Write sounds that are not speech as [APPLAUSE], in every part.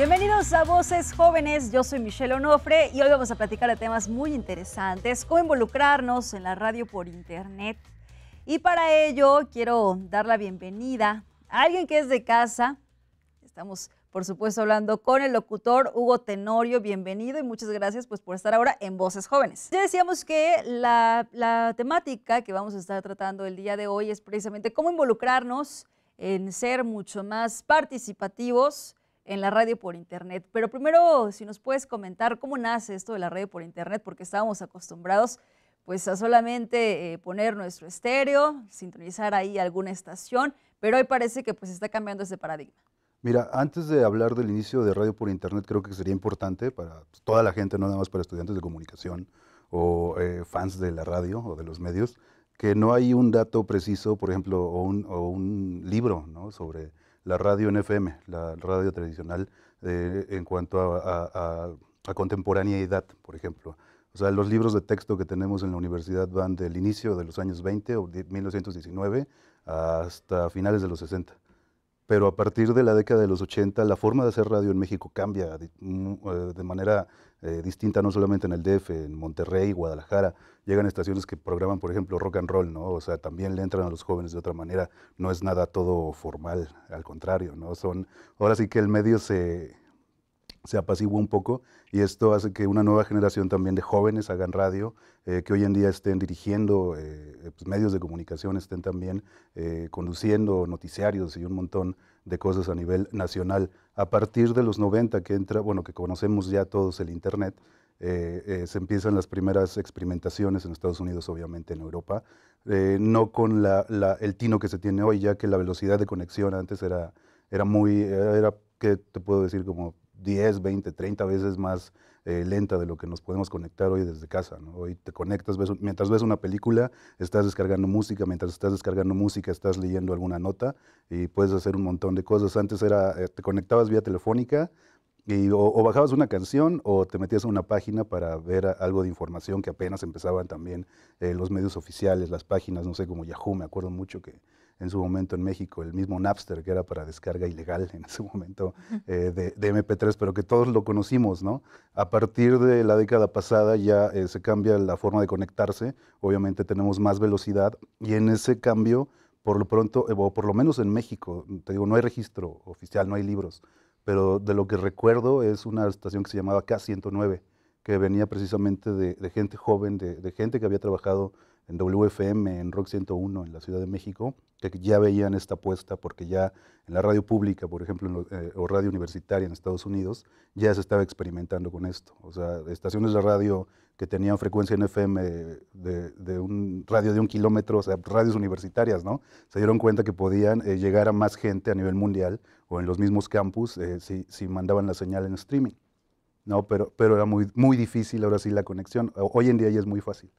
Bienvenidos a Voces Jóvenes, yo soy Michelle Onofre y hoy vamos a platicar de temas muy interesantes, cómo involucrarnos en la radio por internet. Y para ello quiero dar la bienvenida a alguien que es de casa. Estamos, por supuesto, hablando con el locutor Hugo Tenorio. Bienvenido y muchas gracias pues, por estar ahora en Voces Jóvenes. Ya decíamos que la, la temática que vamos a estar tratando el día de hoy es precisamente cómo involucrarnos en ser mucho más participativos en la radio por internet. Pero primero, si nos puedes comentar cómo nace esto de la radio por internet, porque estábamos acostumbrados pues a solamente eh, poner nuestro estéreo, sintonizar ahí alguna estación, pero hoy parece que pues está cambiando ese paradigma. Mira, antes de hablar del inicio de radio por internet, creo que sería importante para pues, toda la gente, no nada más para estudiantes de comunicación o eh, fans de la radio o de los medios, que no hay un dato preciso, por ejemplo, o un, libro ¿no? sobre la radio en FM, la radio tradicional eh, en cuanto a, contemporaneidad, por ejemplo. O sea, los libros de texto que tenemos en la universidad van del inicio de los años 20 o 1919 hasta finales de los 60 pero a partir de la década de los 80 la forma de hacer radio en México cambia eh, de, manera eh, distinta, no solamente en el DF, en Monterrey, Guadalajara, llegan estaciones que programan, por ejemplo, rock and roll, ¿no? O sea, también le entran a los jóvenes de otra manera, no es nada todo formal, al contrario, ¿no? Son, ahora sí que el medio se, se apaciguó un poco y esto hace que una nueva generación también de jóvenes hagan radio, eh, que hoy en día estén dirigiendo eh, pues, medios de comunicación, estén también eh, conduciendo noticiarios y un montón de cosas a nivel nacional. A partir de los 90 que entra, bueno, que conocemos ya todos el Internet, se empiezan las primeras experimentaciones en Estados Unidos, obviamente en Europa, no con la, el tino que se tiene hoy, ya que la velocidad de conexión antes era, era muy, era, ¿qué te puedo decir? Como 10, 20, 30 veces más eh, lenta de lo que nos podemos conectar hoy desde casa. Hoy te conectas, mientras ves una película, estás descargando música, mientras estás descargando música, estás leyendo alguna nota y puedes hacer un montón de cosas. Antes era, eh, te conectabas vía telefónica, o, bajabas una canción o te metías a una página para ver algo de información que apenas empezaban también eh, los medios oficiales, las páginas, no sé, como Yahoo, me acuerdo mucho que en su momento en México, el mismo Napster, que era para descarga ilegal en ese momento [LAUGHS] eh, de, MP3, pero que todos lo conocimos, ¿no? A partir de la década pasada ya eh, se cambia la forma de conectarse, obviamente tenemos más velocidad y en ese cambio, por lo pronto, eh, o por lo menos en México, te digo, no hay registro oficial, no hay libros, pero de lo que recuerdo es una estación que se llamaba K109, que venía precisamente de, gente joven, de, de gente que había trabajado en WFM, en Rock 101, en la Ciudad de México, que ya veían esta apuesta, porque ya en la radio pública, por ejemplo, eh, o radio universitaria en Estados Unidos, ya se estaba experimentando con esto. O sea, estaciones de radio que tenían frecuencia en FM de, de un radio de un kilómetro, o sea, radios universitarias, ¿no? Se dieron cuenta que podían eh, llegar a más gente a nivel mundial o en los mismos campus eh, si, si mandaban la señal en streaming. No, pero, pero era muy, muy difícil ahora sí la conexión. Hoy en día ya es muy fácil.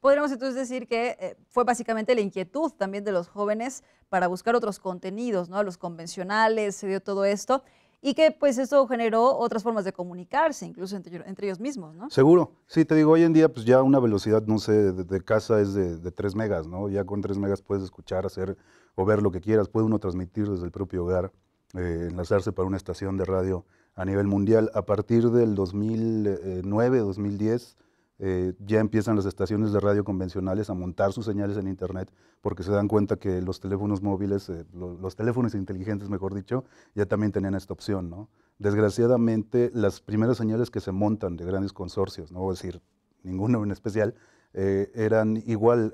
Podríamos entonces decir que eh, fue básicamente la inquietud también de los jóvenes para buscar otros contenidos, ¿no? A Los convencionales, se dio todo esto y que pues eso generó otras formas de comunicarse, incluso entre, ellos mismos, ¿no? Seguro, sí, te digo, hoy en día pues ya una velocidad, no sé, de, casa es de, de, 3 megas, ¿no? Ya con 3 megas puedes escuchar, hacer o ver lo que quieras, puede uno transmitir desde el propio hogar, eh, enlazarse para una estación de radio a nivel mundial. A partir del 2009, 2010, eh, ya empiezan las estaciones de radio convencionales a montar sus señales en Internet porque se dan cuenta que los teléfonos móviles, eh, los teléfonos inteligentes, mejor dicho, ya también tenían esta opción. Desgraciadamente, las primeras señales que se montan de grandes consorcios, no voy a decir ninguno en especial, eh, eran igual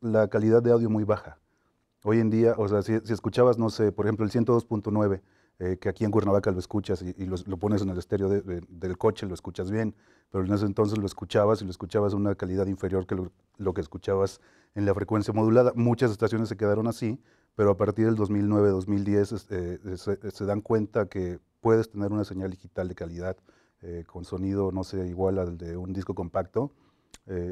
la calidad de audio muy baja. Hoy en día, o sea, si escuchabas, no sé, por ejemplo, el 102.9, eh, que aquí en Cuernavaca lo escuchas y, lo, pones en el estéreo del coche, lo escuchas bien, pero en ese entonces lo escuchabas y lo escuchabas a una calidad inferior que lo, que escuchabas en la frecuencia modulada. Muchas estaciones se quedaron así, pero a partir del 2009-2010 este, eh, se, dan cuenta que puedes tener una señal digital de calidad eh, con sonido, no sé, igual al de un disco compacto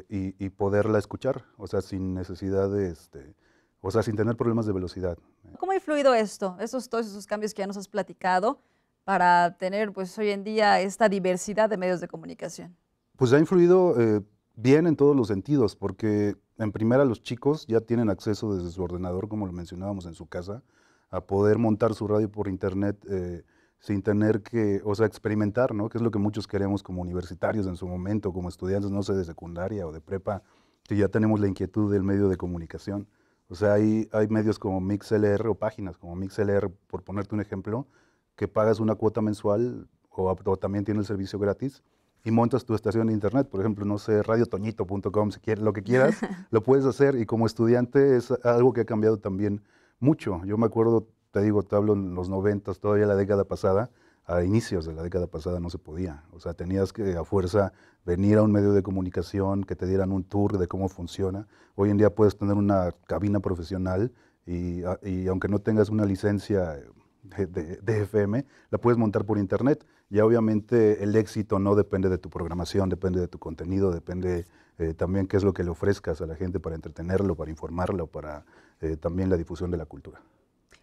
y, poderla escuchar, o sea, sin necesidad de... Este, o sea, sin tener problemas de velocidad. ¿Cómo ha influido esto, todos esos cambios que ya nos has platicado, para tener pues hoy en día esta diversidad de medios de comunicación? Pues ha influido eh, bien en todos los sentidos, porque en primera los chicos ya tienen acceso desde su ordenador, como lo mencionábamos en su casa, a poder montar su radio por internet eh, sin tener que, o sea, experimentar, ¿no? Que es lo que muchos queremos como universitarios en su momento, como estudiantes, no sé, de secundaria o de prepa, que ya tenemos la inquietud del medio de comunicación. O sea, hay, medios como MixLR o páginas como MixLR, por ponerte un ejemplo, que pagas una cuota mensual o, también tiene el servicio gratis y montas tu estación de internet, por ejemplo, no sé, radiotoñito.com, si quieres, lo que quieras, [LAUGHS] lo puedes hacer y como estudiante es algo que ha cambiado también mucho. Yo me acuerdo, te digo, te hablo en los noventas, todavía la década pasada, a inicios de la década pasada no se podía. O sea, tenías que a fuerza venir a un medio de comunicación, que te dieran un tour de cómo funciona. Hoy en día puedes tener una cabina profesional y, ah, aunque no tengas una licencia eh, de, FM, la puedes montar por internet. Ya obviamente el éxito no depende de tu programación, depende de tu contenido, depende eh, también qué es lo que le ofrezcas a la gente para entretenerlo, para informarlo, para eh, también la difusión de la cultura.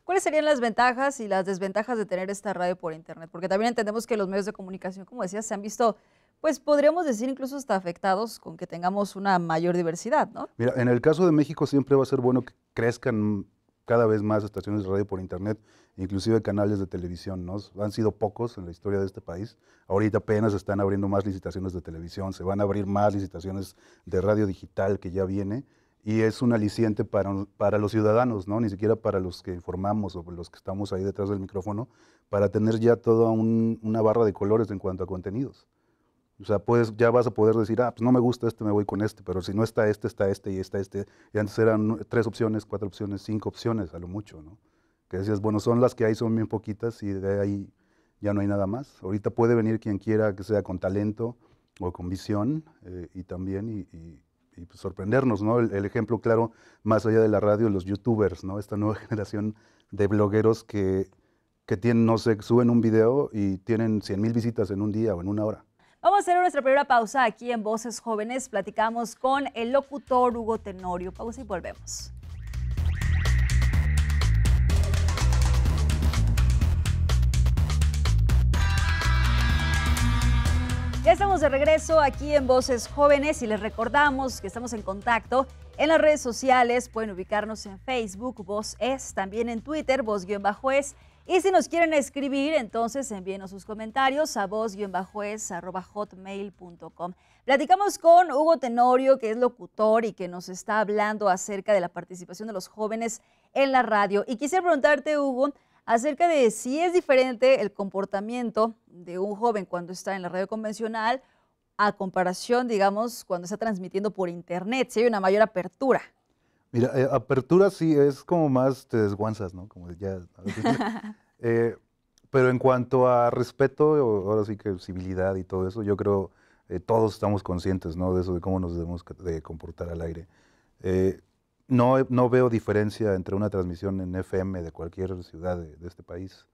¿Cuáles serían las ventajas y las desventajas de tener esta radio por Internet? Porque también entendemos que los medios de comunicación, como decías, se han visto pues podríamos decir incluso hasta afectados con que tengamos una mayor diversidad, ¿no? Mira, en el caso de México siempre va a ser bueno que crezcan cada vez más estaciones de radio por internet, inclusive canales de televisión, ¿no? Han sido pocos en la historia de este país. Ahorita apenas están abriendo más licitaciones de televisión, se van a abrir más licitaciones de radio digital que ya viene y es un aliciente para, para los ciudadanos, ¿no? ni siquiera para los que informamos o los que estamos ahí detrás del micrófono, para tener ya toda una barra de colores en cuanto a contenidos. O sea, puedes, ya vas a poder decir, ah, pues no me gusta este, me voy con este, pero si no está este, está este y está este. Y antes eran tres opciones, cuatro opciones, cinco opciones, a lo mucho, ¿no? Que decías, bueno, son las que hay, son bien poquitas y de ahí ya no hay nada más. Ahorita puede venir quien quiera, que sea con talento o con visión, eh, y también, y, y pues, sorprendernos, ¿no? El, ejemplo claro, más allá de la radio, los youtubers, ¿no? Esta nueva [LAUGHS] generación de blogueros que, que tienen, no sé, suben un video y tienen 100.000 mil visitas en un día o en una hora. Vamos a hacer nuestra primera pausa aquí en Voces Jóvenes. Platicamos con el locutor Hugo Tenorio. Pausa y volvemos. Ya estamos de regreso aquí en Voces Jóvenes y les recordamos que estamos en contacto en las redes sociales. Pueden ubicarnos en Facebook, Voz Es, también en Twitter, Voz-Es. Y si nos quieren escribir, entonces envíenos sus comentarios a voz Platicamos con Hugo Tenorio, que es locutor y que nos está hablando acerca de la participación de los jóvenes en la radio. Y quisiera preguntarte, Hugo, acerca de si es diferente el comportamiento de un joven cuando está en la radio convencional a comparación, digamos, cuando está transmitiendo por internet, si hay una mayor apertura. Mira, eh, apertura sí es como más te desguanzas, ¿no? Como ya. [LAUGHS] Eh, pero en cuanto a respeto, ahora sí que civilidad y todo eso, yo creo que eh, todos estamos conscientes, ¿no? De eso, de cómo nos debemos de comportar al aire no, veo diferencia entre una transmisión en FM de cualquier ciudad de, este país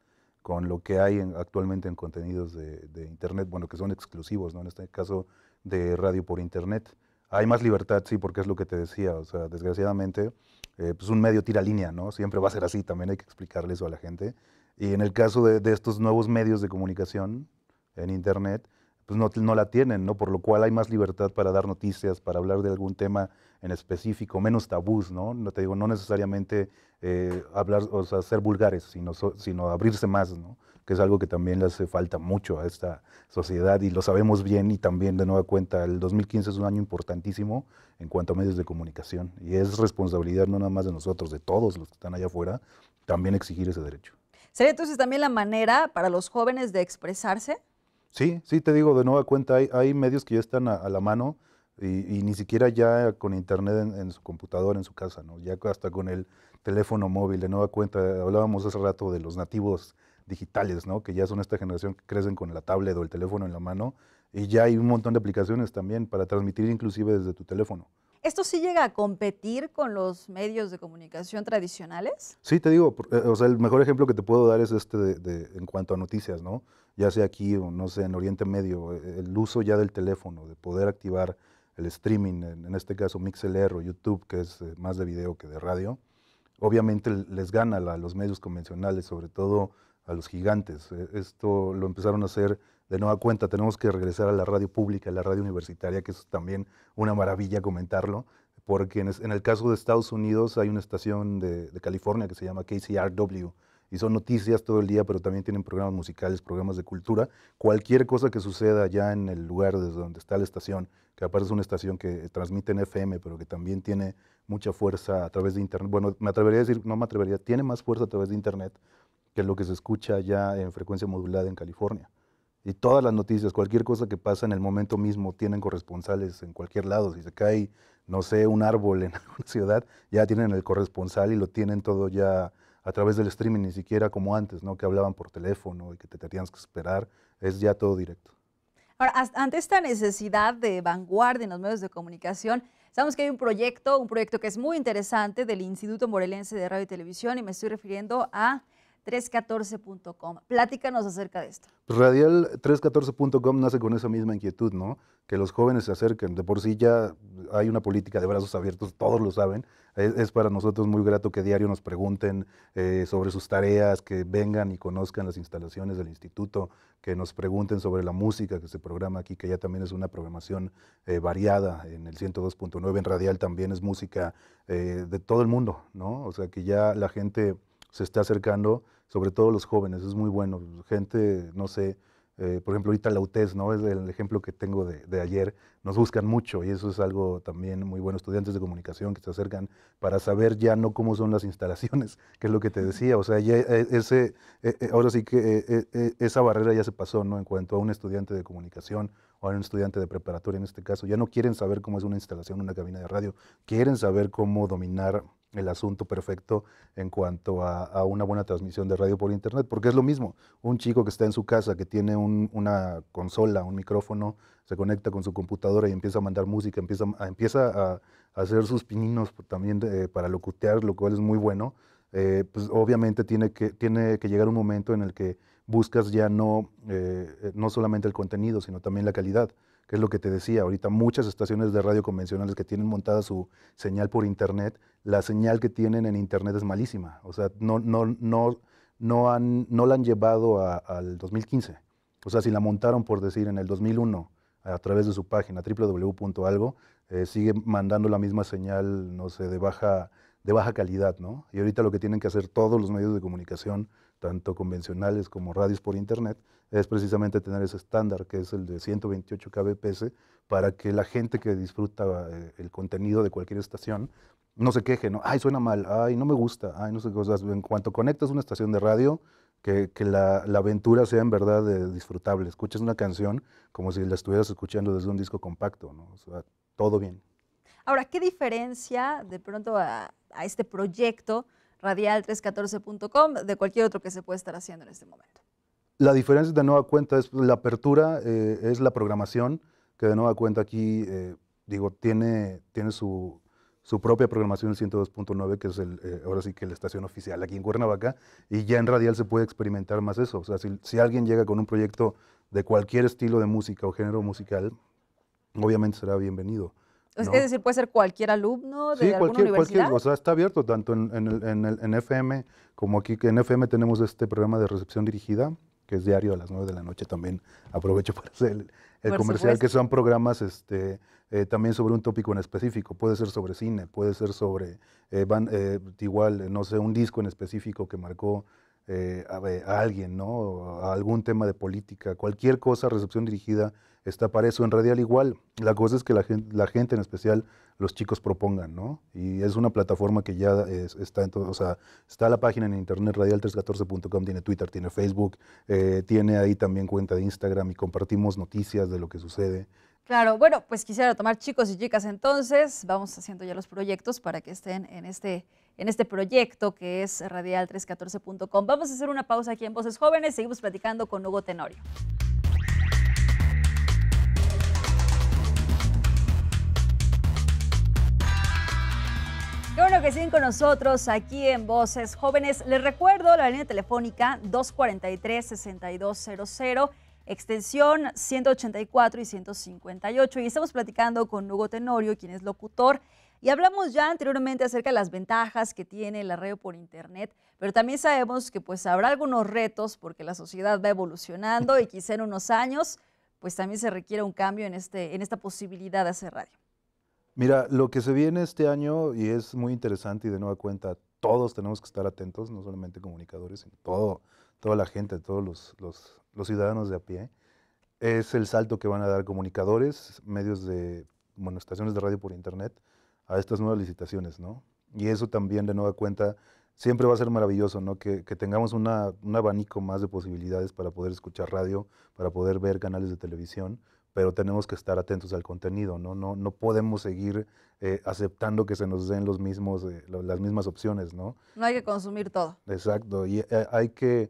con lo que hay actualmente en contenidos de, Internet, bueno, que son exclusivos, ¿no? En este caso de radio por Internet. Hay más libertad, sí, porque es lo que te decía, o sea, desgraciadamente, es eh, pues un medio tira línea, ¿no? Siempre va a ser así, también hay que explicarle eso a la gente. Y en el caso de estos nuevos medios de comunicación en Internet, pues no, la tienen, ¿no? Por lo cual hay más libertad para dar noticias, para hablar de algún tema en específico, menos tabús, ¿no? no te digo, no necesariamente eh, hablar, o sea, ser vulgares, sino, sino abrirse más, ¿no? Que es algo que también le hace falta mucho a esta sociedad y lo sabemos bien y también de nueva cuenta, el 2015 es un año importantísimo en cuanto a medios de comunicación y es responsabilidad no nada más de nosotros, de todos los que están allá afuera, también exigir ese derecho. ¿Sería entonces también la manera para los jóvenes de expresarse? Sí, sí, te digo, de nueva cuenta, hay, medios que ya están a, la mano y, ni siquiera ya con internet en, su computador, en su casa, ¿no? Ya hasta con el teléfono móvil, de nueva cuenta, eh, hablábamos hace rato de los nativos digitales, ¿no? Que ya son esta generación que crecen con la tablet o el teléfono en la mano y ya hay un montón de aplicaciones también para transmitir inclusive desde tu teléfono. ¿Esto sí llega a competir con los medios de comunicación tradicionales? Sí, te digo, eh, o sea, el mejor ejemplo que te puedo dar es este de en cuanto a noticias, ¿no? ya sea aquí o no sé, en Oriente Medio, eh, el uso ya del teléfono, de poder activar el streaming, en este caso MixLR o YouTube, que es eh, más de video que de radio, obviamente les gana a los medios convencionales, sobre todo a los gigantes. Eh, esto lo empezaron a hacer de nueva cuenta. Tenemos que regresar a la radio pública, a la radio universitaria, que es también una maravilla comentarlo, porque en, el caso de Estados Unidos hay una estación de, de California que se llama KCRW, y son noticias todo el día, pero también tienen programas musicales, programas de cultura. Cualquier cosa que suceda allá en el lugar desde donde está la estación, que aparte es una estación que transmite en FM, pero que también tiene mucha fuerza a través de Internet. Bueno, me atrevería a decir, no me atrevería, tiene más fuerza a través de Internet que lo que se escucha allá en frecuencia modulada en California. Y todas las noticias, cualquier cosa que pasa en el momento mismo, tienen corresponsales en cualquier lado. Si se cae, no sé, un árbol en [LAUGHS] alguna ciudad, ya tienen el corresponsal y lo tienen todo ya a través del streaming, ni siquiera como antes, ¿no? que hablaban por teléfono y que te tenías que esperar, es ya todo directo. Ahora, ante esta necesidad de vanguardia en los medios de comunicación, sabemos que hay un proyecto, un proyecto que es muy interesante del Instituto Morelense de Radio y Televisión, y me estoy refiriendo a 314.com. Platícanos acerca de esto. Pues, Radial314.com nace con esa misma inquietud, ¿no? Que los jóvenes se acerquen. De por sí ya hay una política de brazos abiertos, todos lo saben. Es, para nosotros muy grato que diario nos pregunten eh, sobre sus tareas, que vengan y conozcan las instalaciones del instituto, que nos pregunten sobre la música que se programa aquí, que ya también es una programación eh, variada en el 102.9, en Radial también es música eh, de todo el mundo, ¿no? O sea, que ya la gente se está acercando, sobre todo los jóvenes, es muy bueno. Gente, no sé, eh, por ejemplo, ahorita la UTES, ¿no? Es el ejemplo que tengo de, ayer. Nos buscan mucho y eso es algo también muy bueno. Estudiantes de comunicación que se acercan para saber ya no cómo son las instalaciones, [LAUGHS] que es lo que te decía. O sea, eh, ese, eh, ahora sí que esa barrera ya se pasó, ¿no? En cuanto a un estudiante de comunicación o un estudiante de preparatoria en este caso, ya no quieren saber cómo es una instalación, una cabina de radio, quieren saber cómo dominar el asunto perfecto en cuanto a, una buena transmisión de radio por internet, porque es lo mismo, un chico que está en su casa, que tiene una consola, un micrófono, se conecta con su computadora y empieza a mandar música, empieza, a, empieza a, hacer sus pininos también para locutear, lo cual es muy bueno, eh, pues obviamente tiene que, tiene que llegar un momento en el que buscas ya no, eh, no solamente el contenido, sino también la calidad, que es lo que te decía. Ahorita muchas estaciones de radio convencionales que tienen montada su señal por internet, la señal que tienen en internet es malísima. O sea, no, no, no, no, han, no la han llevado al 2015. O sea, si la montaron, por decir, en el 2001 a través de su página www.algo, eh, sigue mandando la misma señal, no sé, de baja, de baja calidad, ¿no? Y ahorita lo que tienen que hacer todos los medios de comunicación tanto convencionales como radios por Internet, es precisamente tener ese estándar que es el de 128 kbps para que la gente que disfruta eh, el contenido de cualquier estación no se queje, ¿no? Ay, suena mal, ay, no me gusta, ay, no sé cosas. En cuanto conectas una estación de radio, que, la, aventura sea en verdad eh, disfrutable. escuchas una canción como si la estuvieras escuchando desde un disco compacto, ¿no? O sea, todo bien. Ahora, ¿qué diferencia de pronto a este proyecto? radial314.com, de cualquier otro que se puede estar haciendo en este momento. La diferencia de nueva cuenta es la apertura, eh, es la programación, que de nueva cuenta aquí, eh, digo, tiene, tiene su, propia programación, el 102.9, que es el, eh, ahora sí que la estación oficial aquí en Cuernavaca, y ya en Radial se puede experimentar más eso. O sea, si alguien llega con un proyecto de cualquier estilo de música o género musical, obviamente será bienvenido. Es decir, puede ser cualquier alumno de alguna cualquier, universidad. Cualquier, o sea, está abierto tanto en, el, en, FM como aquí. que En FM tenemos este programa de recepción dirigida, que es diario a las 9 de la noche también. Aprovecho para hacer el, comercial, que son programas este, eh, también sobre un tópico en específico. Puede ser sobre cine, puede ser sobre, eh, eh, igual, no sé, un disco en específico que marcó a, a, alguien, ¿no? A algún tema de política, cualquier cosa, recepción dirigida está para eso. En Radial igual, la cosa es que la gente, la gente en especial, los chicos propongan, ¿no? Y es una plataforma que ya está, en todo, o sea, está la página en internet radial314.com, tiene Twitter, tiene Facebook, eh, tiene ahí también cuenta de Instagram y compartimos noticias de lo que sucede. Claro, bueno, pues quisiera tomar chicos y chicas entonces, vamos haciendo ya los proyectos para que estén en este en este proyecto que es radial314.com. Vamos a hacer una pausa aquí en Voces Jóvenes, seguimos platicando con Hugo Tenorio. bueno que siguen con nosotros aquí en Voces Jóvenes. Les recuerdo la línea telefónica 243-6200, extensión 184 y 158. Y estamos platicando con Hugo Tenorio, quien es locutor. Y hablamos ya anteriormente acerca de las ventajas que tiene la radio por internet, pero también sabemos que pues habrá algunos retos porque la sociedad va evolucionando y quizá en unos años pues también se requiere un cambio en, este, en esta posibilidad de hacer radio. Mira, lo que se viene este año, y es muy interesante y de nueva cuenta, todos tenemos que estar atentos, no solamente comunicadores, sino todo, toda la gente, todos los, los, ciudadanos de a pie, es el salto que van a dar comunicadores, medios de, bueno, estaciones de radio por internet, a estas nuevas licitaciones, ¿no? Y eso también, de nueva cuenta, siempre va a ser maravilloso, ¿no? Que, que tengamos un abanico más de posibilidades para poder escuchar radio, para poder ver canales de televisión, pero tenemos que estar atentos al contenido, ¿no? No, no podemos seguir eh, aceptando que se nos den los mismos, eh, las mismas opciones, ¿no? No hay que consumir todo. Exacto, y eh, hay, que,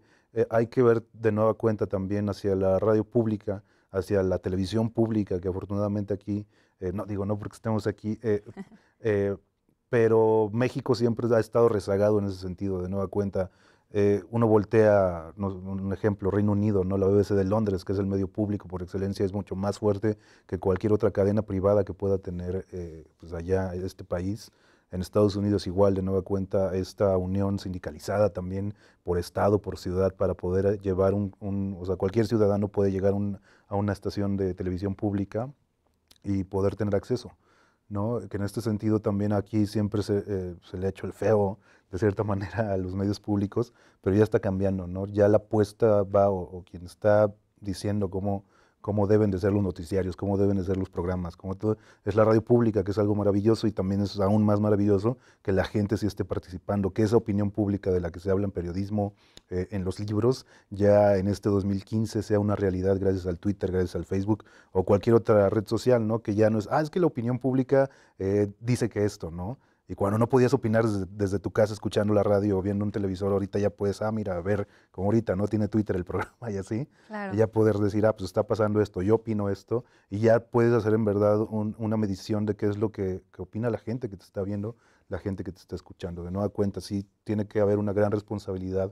hay que ver de nueva cuenta también hacia la radio pública, hacia la televisión pública, que afortunadamente aquí, no digo no porque estemos aquí, [LAUGHS] pero México siempre ha estado rezagado en ese sentido, de nueva cuenta. Eh, uno voltea, un ejemplo, Reino Unido, ¿no? la BBC de Londres, que es el medio público por excelencia, es mucho más fuerte que cualquier otra cadena privada que pueda tener eh, pues allá este país. En Estados Unidos igual, de nueva cuenta, esta unión sindicalizada también por Estado, por ciudad, para poder llevar un, o sea, cualquier ciudadano puede llegar a una estación de televisión pública y poder tener acceso que en este sentido también aquí siempre se, eh, le ha hecho el feo, de cierta [LAUGHS] manera, a los medios públicos, pero ya está cambiando, ¿no? ya la apuesta va, o, o quien está diciendo cómo cómo deben de ser los noticiarios, cómo deben de ser los programas, Como todo. Es la radio pública, que es algo maravilloso y también es aún más maravilloso que la gente sí esté participando, que esa opinión pública de la que se habla en periodismo, eh, en los libros, ya en este 2015 sea una realidad gracias al Twitter, gracias al Facebook o cualquier otra red social, ¿no? Que ya no es, ah, es que la opinión pública eh, dice que esto, ¿no? Y cuando no podías opinar desde, tu casa escuchando la radio o viendo un televisor, ahorita ya puedes, ah, mira, ver, como ahorita no tiene Twitter el [LAUGHS] programa y así, y ya poder decir, ah, pues está pasando esto, yo opino esto, y ya puedes hacer en verdad una medición de qué es lo que, que, opina la gente que te está viendo, la gente que te está escuchando. De nueva cuenta, sí tiene que haber una gran responsabilidad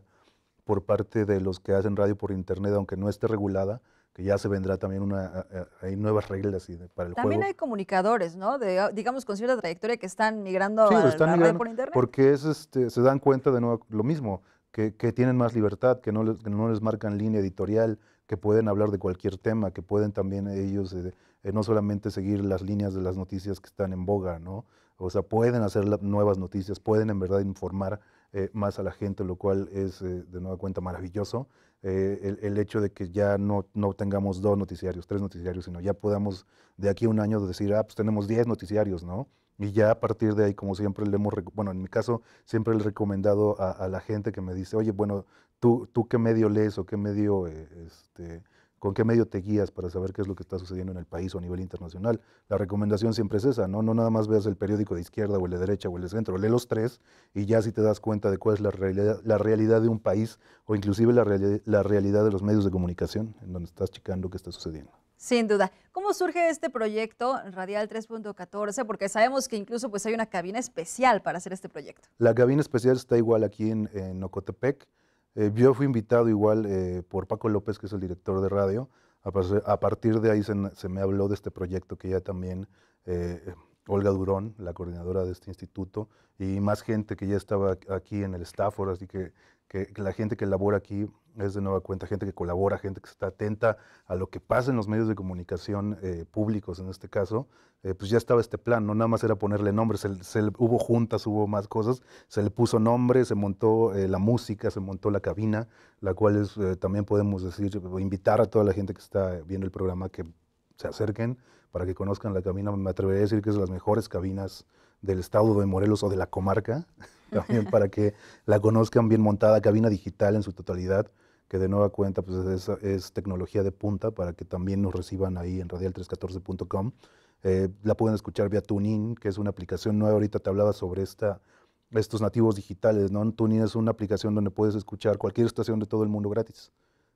por parte de los que hacen radio por internet, aunque no esté regulada, que ya se vendrá también una, hay nuevas reglas y para el juego. También hay comunicadores, ¿no? De, ah, digamos, con cierta trayectoria que están migrando a, la red por internet. Porque es, este, se dan cuenta de nuevo lo mismo, que, tienen más libertad, que no, les, no les marcan línea editorial, que pueden hablar de cualquier tema, que pueden también ellos eh, eh, no solamente seguir las líneas de las noticias que están en boga, ¿no? O sea, pueden hacer nuevas noticias, pueden en verdad informar eh, más a la gente, lo cual es de nueva cuenta maravilloso. Eh, el, hecho de que ya no, no tengamos dos noticiarios, tres noticiarios, sino ya podamos de aquí a un año decir, ah, pues tenemos diez noticiarios, ¿no? Y ya a partir de ahí, como siempre le hemos, bueno, en mi caso, siempre le he recomendado a, la gente que me dice, oye, bueno, ¿tú, tú qué medio lees o qué medio eh, este, ¿Con qué medio te guías para saber qué es lo que está sucediendo en el país o a nivel internacional? La recomendación siempre es esa, ¿no? No nada más veas el periódico de izquierda o el de derecha o el de centro, lee los tres y ya si te das cuenta de cuál es la realidad, la realidad de un país o inclusive la, realidad de los medios de comunicación en donde estás checando qué está sucediendo. Sin duda. ¿Cómo surge este proyecto Radial 3.14? Porque sabemos que incluso pues, hay una cabina especial para hacer este proyecto. La cabina especial está igual aquí en, en Ocotepec. Eh, yo fui invitado igual eh, por Paco López, que es el director de radio. A, partir de ahí se, me habló de este proyecto que ya también eh, Olga Durón, la coordinadora de este instituto, y más gente que ya estaba aquí en el Stafford, así que que, la gente que labora aquí es de nueva cuenta gente que colabora, gente que está atenta a lo que pasa en los medios de comunicación eh, públicos en este caso, eh, pues ya estaba este plan, no nada más era ponerle nombres, se, hubo juntas, hubo más cosas, se le puso nombre, se montó eh, la música, se montó la cabina, la cual es, también podemos decir, invitar a toda la gente que está viendo el programa que se acerquen para que conozcan la cabina, me atrevería a decir que es de las mejores cabinas del estado de Morelos o de la comarca también para que la conozcan bien montada, cabina digital en su totalidad, que de nueva cuenta pues es, tecnología de punta para que también nos reciban ahí en radial314.com. Eh, la pueden escuchar vía TuneIn, que es una aplicación nueva. Ahorita te hablaba sobre esta, estos nativos digitales, ¿no? TuneIn es una aplicación donde puedes escuchar cualquier estación de todo el mundo gratis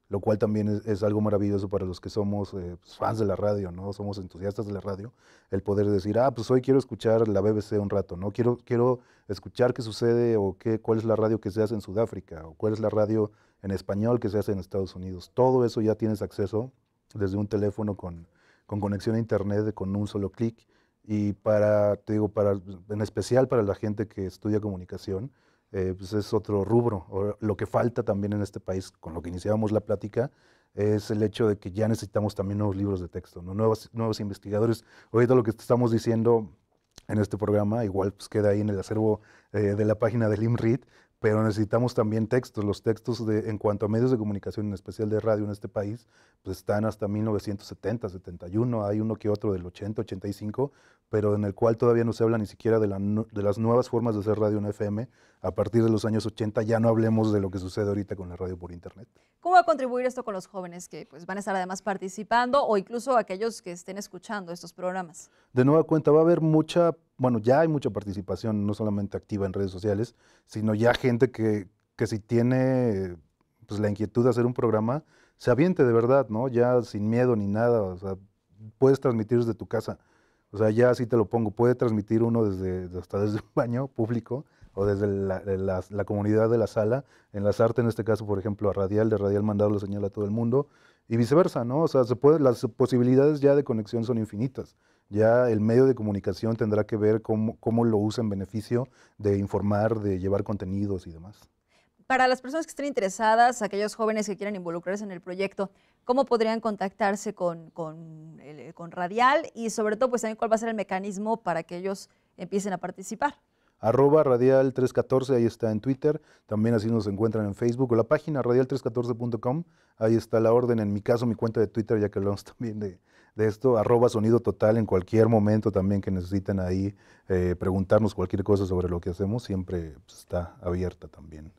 lo cual también es, algo maravilloso para los que somos eh, pues, fans de la radio, ¿no? Somos entusiastas de la radio, el poder decir, ah, pues hoy quiero escuchar la BBC un rato, ¿no? Quiero, quiero escuchar qué sucede o qué, cuál es la radio que se hace en Sudáfrica o cuál es la radio en español que se hace en Estados Unidos. Todo eso ya tienes acceso desde un teléfono con, con conexión a internet con un solo clic y para, te digo, para, en especial para la gente que estudia comunicación, eh, pues es otro rubro. lo que falta también en este país, con lo que iniciábamos la plática, es el hecho de que ya necesitamos también nuevos libros de texto, nuevos, nuevos investigadores. Ahorita lo que estamos diciendo en este programa, igual pues, queda ahí en el acervo eh, de la página del IMRID, pero necesitamos también textos. Los textos de, en cuanto a medios de comunicación, en especial de radio en este país, pues están hasta 1970, 71, hay uno que otro del 80, 85, pero en el cual todavía no se habla ni siquiera de, de las nuevas formas de hacer radio en FM, a partir de los años 80, ya no hablemos de lo que sucede ahorita con la radio por Internet. ¿Cómo va a contribuir esto con los jóvenes que pues, van a estar además participando o incluso aquellos que estén escuchando estos programas? De nueva cuenta, va a haber mucha, bueno, ya hay mucha participación, no solamente activa en redes sociales, sino ya gente que, que si tiene pues, la inquietud de hacer un programa, se aviente de verdad, ¿no? Ya sin miedo ni nada, o sea, puedes transmitir desde tu casa. O sea, ya así te lo pongo, puede transmitir uno desde, hasta desde un baño público, o desde la, comunidad de la sala, en las artes en este caso, por ejemplo, a Radial, de Radial mandar la señal a todo el mundo, y viceversa, ¿no? O sea, se las posibilidades ya de conexión son infinitas. Ya el medio de comunicación tendrá que ver cómo, cómo lo usa en beneficio de informar, de llevar contenidos y demás. Para las personas que estén interesadas, aquellos jóvenes que quieran involucrarse en el proyecto, ¿cómo podrían contactarse con, con, eh, con Radial? Y sobre todo, pues también cuál va a ser el mecanismo para que ellos empiecen a participar arroba radial 314, ahí está en Twitter, también así nos encuentran en Facebook o la página radial314.com, ahí está la orden, en mi caso mi cuenta de Twitter, ya que hablamos [LAUGHS] también de, esto, arroba sonido total en cualquier momento también que necesiten ahí eh, preguntarnos cualquier cosa sobre lo que hacemos, siempre pues, está abierta también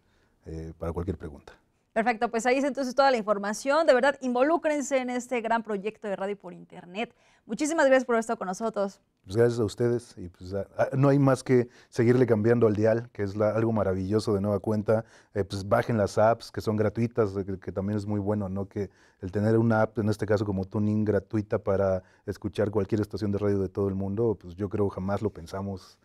eh, para cualquier pregunta. Perfecto, pues ahí es entonces toda la información. De verdad, involúcrense en este gran proyecto de radio por internet. Muchísimas gracias por haber estado con nosotros. Pues gracias a ustedes y pues no hay más que seguirle cambiando al dial, que es algo maravilloso de nueva cuenta. Eh, pues bajen las apps que son gratuitas, que, que, también es muy bueno, ¿no? Que el tener una app, en este caso como Tuning, gratuita para escuchar cualquier estación de radio de todo el mundo, pues yo creo jamás lo pensamos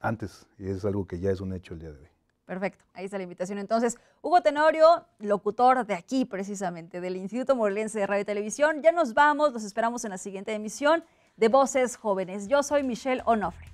antes y es algo que ya es un hecho el día de hoy. Perfecto, ahí está la invitación. Entonces, Hugo Tenorio, locutor de aquí precisamente, del Instituto Morelense de Radio y Televisión, ya nos vamos, los esperamos en la siguiente emisión de Voces Jóvenes. Yo soy Michelle Onofre.